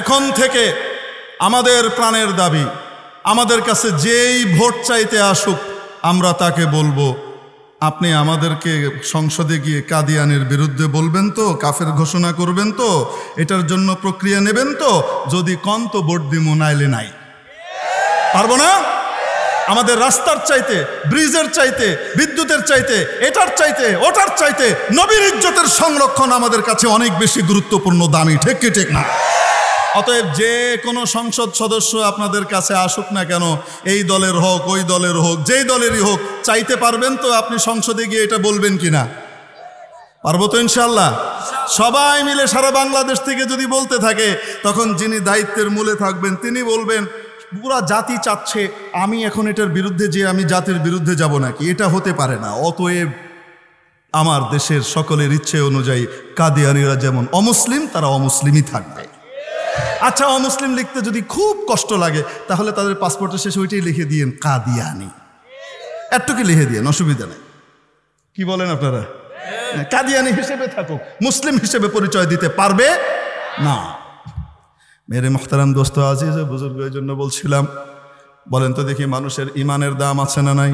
এখন থেকে আমাদের প্রাণের দাবি আমাদের কাছে যেই ভোট চাইতে আসুক আমরা তাকে বলবো আপনি আমাদেরকে সংসদে গিয়ে কাদিয়ানের বিরুদ্ধে বলবেন তো কাফের ঘোষণা করবেন তো এটার জন্য প্রক্রিয়া নেবেন তো যদি কন তো ভোট দিমো নাইলে নাই পারবো না আমাদের রাস্তার চাইতে ব্রিজের চাইতে বিদ্যুতের চাইতে এটার চাইতে ওটার চাইতে নবীর ইজ্জতের সংরক্ষণ আমাদের কাছে অনেক বেশি গুরুত্বপূর্ণ দামি ঠেক ঠেক না অতএব যে কোনো সংসদ সদস্য আপনাদের কাছে আসুক না কেন এই দলের হোক ওই দলের হোক যেই দলেরই হোক চাইতে পারবেন তো আপনি সংসদে গিয়ে এটা বলবেন কি না পারবো তো ইনশাল্লাহ সবাই মিলে সারা বাংলাদেশ থেকে যদি বলতে থাকে তখন যিনি দায়িত্বের মূলে থাকবেন তিনি বলবেন পুরা জাতি চাচ্ছে আমি এখন এটার বিরুদ্ধে যে আমি জাতির বিরুদ্ধে যাব নাকি এটা হতে পারে না অতএব আমার দেশের সকলের ইচ্ছে অনুযায়ী কাদিয়ানিরা যেমন অমুসলিম তারা অমুসলিমই থাকবে আচ্ছা অমুসলিম লিখতে যদি খুব কষ্ট লাগে তাহলে তাদের পাসপোর্টের শেষে ওইটাই লিখে দিয়েন কাদিয়ানি এতটুকু লিখে দিয়েন অসুবিধা নেই কি বলেন আপনারা হ্যাঁ, কাদিয়ানি হিসেবে থাকুক মুসলিম হিসেবে পরিচয় দিতে পারবে না মেরে মোহতারাম দোস্ত আজিজ বুজুর্গ এই জন্য বলছিলাম বলেন তো দেখি মানুষের ইমানের দাম আছে না নাই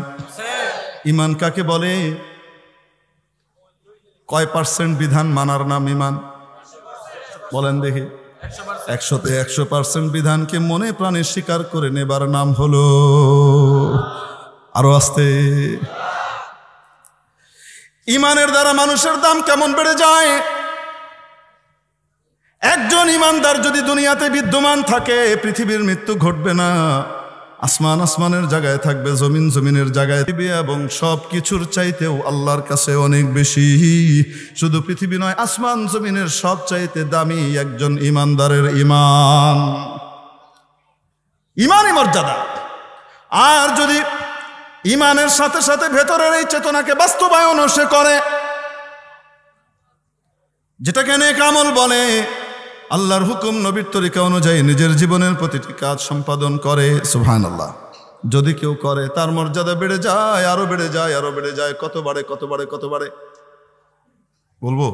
ইমান কাকে বলে কয় পার্সেন্ট বিধান মানার নাম ইমান বলেন দেখি একশোতে একশো পার্সেন্ট বিধানকে মনে প্রাণে স্বীকার করে নেবার নাম হলো আরো আসতে ইমানের দ্বারা মানুষের দাম কেমন বেড়ে যায় একজন ইমানদার যদি দুনিয়াতে বিদ্যমান থাকে পৃথিবীর মৃত্যু ঘটবে না আসমান আসমানের জায়গায় থাকবে জমিন জমিনের জায়গায় দিবে এবং সব কিছুর চাইতেও আল্লাহর কাছে অনেক বেশি শুধু পৃথিবী নয় আসমান জমিনের সব চাইতে দামি একজন ইমানদারের ইমান ইমানই মর্যাদা আর যদি ইমানের সাথে সাথে ভেতরের এই চেতনাকে বাস্তবায়নও সে করে যেটাকে নেক আমল বলে আল্লাহর হুকুম নবীর তরিকা অনুযায়ী নিজের জীবনের প্রতিটি কাজ সম্পাদন করে সুহান আল্লাহ যদি কেউ করে তার মর্যাদা বেড়ে যায় আরো বেড়ে যায় আরো বেড়ে যায় কত বাড়ে কত বাড়ে কত বাড়ে বলবো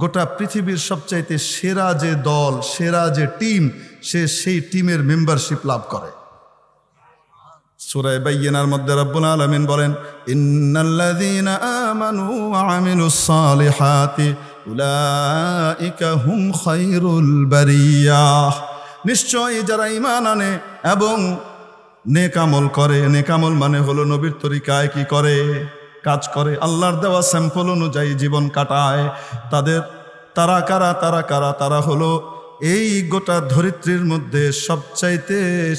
গোটা পৃথিবীর সবচাইতে সেরা যে দল সেরা যে টিম সে সেই টিমের মেম্বারশিপ লাভ করে সুরায় বাইয়েনার মধ্যে রব্বুল আলমিন বলেন ইন্নাল্লাযীনা আমানু ওয়া আমিলুস সালিহাতি উলাইকা হুম খৈরুল বারিয়া নিশ্চয়ই যারা ইমান আনে এবং নেকামল করে নেকামল মানে হলো নবীর তরিকায় কি করে কাজ করে আল্লাহর দেওয়া স্যাম্পল অনুযায়ী জীবন কাটায় তাদের তারা কারা তারা কারা তারা হলো এই গোটা ধরিত্রীর মধ্যে সবচাইতে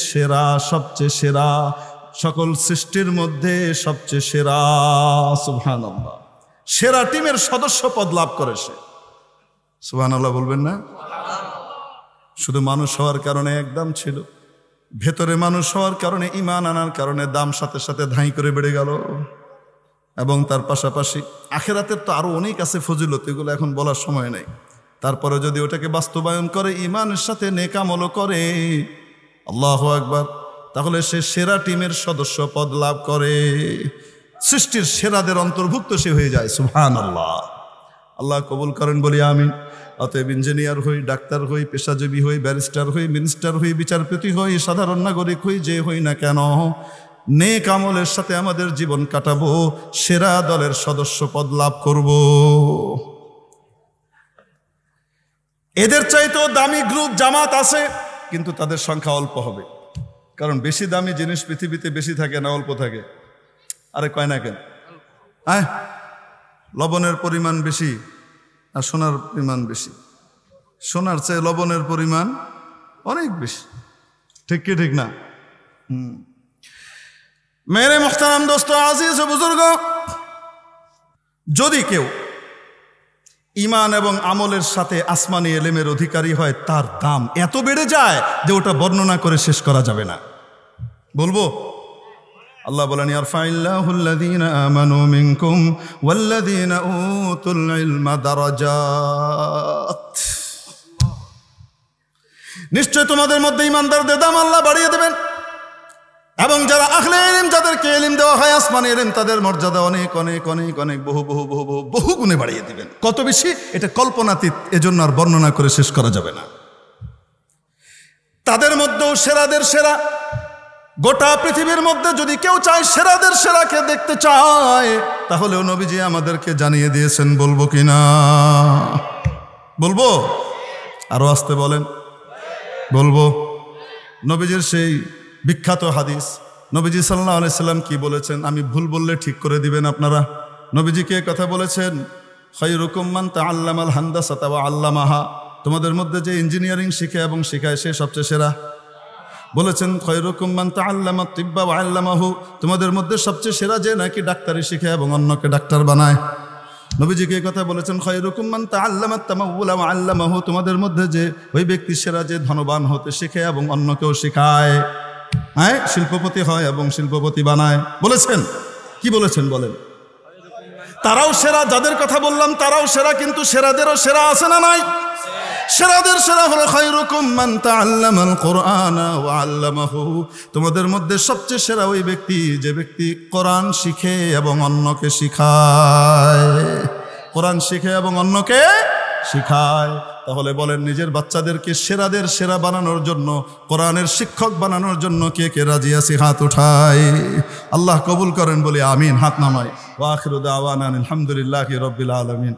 সেরা সবচেয়ে সেরা সকল সৃষ্টির মধ্যে সবচেয়ে সেরা সুবহানাল্লাহ সেরা টিমের সদস্য পদ লাভ করে সে সুহান আল্লাহ বলবেন না শুধু মানুষ হওয়ার কারণে এক দাম ছিল ভেতরে মানুষ হওয়ার কারণে ইমান আনার কারণে দাম সাথে সাথে ধাঁই করে বেড়ে গেল এবং তার পাশাপাশি আখেরাতের তো আরও অনেক আছে ফজিলত এগুলো এখন বলার সময় নেই তারপরে যদি ওটাকে বাস্তবায়ন করে ইমানের সাথে নেকামলো করে আল্লাহ আকবার তাহলে সে সেরা টিমের সদস্য পদ লাভ করে সৃষ্টির সেরাদের অন্তর্ভুক্ত সে হয়ে যায় সুহান আল্লাহ আল্লাহ কবুল করেন বলি আমি অতএব ইঞ্জিনিয়ার হই ডাক্তার হই পেশাজীবী হই ব্যারিস্টার হই মিনিস্টার হই বিচারপতি হই সাধারণ নাগরিক হই যে হই না কেন নেক আমলের সাথে আমাদের জীবন কাটাবো সেরা দলের সদস্য পদ লাভ করব এদের চাইতেও দামি গ্রুপ জামাত আছে কিন্তু তাদের সংখ্যা অল্প হবে কারণ বেশি দামি জিনিস পৃথিবীতে বেশি থাকে না অল্প থাকে আরে কয় না কেন হ্যাঁ লবণের পরিমাণ বেশি আর সোনার পরিমাণ বেশি সোনার চেয়ে লবণের পরিমাণ অনেক বেশি ঠিক কি ঠিক না হুম মেরে মোখতারাম দোস্ত আজিজ বুজুর্গ যদি কেউ ইমান এবং আমলের সাথে আসমানি এলেমের অধিকারী হয় তার দাম এত বেড়ে যায় যে ওটা বর্ণনা করে শেষ করা যাবে না বলবো আল্লাহ বলেন ইয়ারফাইল্লাহুল্লাযীনা আমানু মিনকুম ওয়াল্লাযীনা উতুল ইলমা দারাজাত নিশ্চয় তোমাদের মধ্যে ইমানদারদের দাম আল্লাহ বাড়িয়ে দেবেন এবং যারা আখলে এলিম যাদেরকে এলিম দেওয়া হয় আসমানে এলিম তাদের মর্যাদা অনেক অনেক অনেক অনেক বহু বহু বহু বহু বহু গুণে বাড়িয়ে দিবেন কত বেশি এটা কল্পনাতীত এজন্য আর বর্ণনা করে শেষ করা যাবে না তাদের মধ্যেও সেরাদের সেরা গোটা পৃথিবীর মধ্যে যদি কেউ চায় সেরাদের সেরাকে দেখতে চায় তাহলেও নবীজি আমাদেরকে জানিয়ে দিয়েছেন বলবো কি না বলবো আরও আসতে বলেন বলবো নবীজির সেই বিখ্যাত হাদিস নবীজি সাল্লাহ আলাইসাল্লাম কি বলেছেন আমি ভুল বললে ঠিক করে দিবেন আপনারা নবীজিকে কথা বলেছেন হয় রুকুম্মান তা আল্লামাল হান্দাসা তা আল্লামাহা তোমাদের মধ্যে যে ইঞ্জিনিয়ারিং শিখে এবং শিখায় সে সবচেয়ে সেরা বলেছেন খয়রুকুম্মান তা আল্লামা তিব্বা বা আল্লামাহু তোমাদের মধ্যে সবচেয়ে সেরা যে নাকি ডাক্তারি শিখে এবং অন্যকে ডাক্তার বানায় নবীজিকে কথা বলেছেন খয়রুকুম্মান তা আল্লামা তামাউলাম আল্লামাহু তোমাদের মধ্যে যে ওই ব্যক্তি সেরা যে ধনবান হতে শিখে এবং অন্যকেও শেখায় হ্যাঁ শিল্পপতি হয় এবং শিল্পপতি বানায় বলেছেন কি বলেছেন বলেন তারাও সেরা যাদের কথা বললাম তারাও সেরা কিন্তু সেরাদেরও সেরা আছে না নাই সেরাদের সেরা হলো খৈরকম মান কোরআন ও আল্লামাহু তোমাদের মধ্যে সবচেয়ে সেরা ওই ব্যক্তি যে ব্যক্তি কোরআন শিখে এবং অন্যকে শিখায় কোরআন শিখে এবং অন্যকে শিখায় তাহলে বলেন নিজের বাচ্চাদেরকে সেরাদের সেরা বানানোর জন্য কোরআনের শিক্ষক বানানোর জন্য কে কে রাজি আছে হাত উঠাই আল্লাহ কবুল করেন বলে আমিন হাত নামাই ওয়াখির আওয়ান আলহামদুলিল্লাহ রবিল আলমিন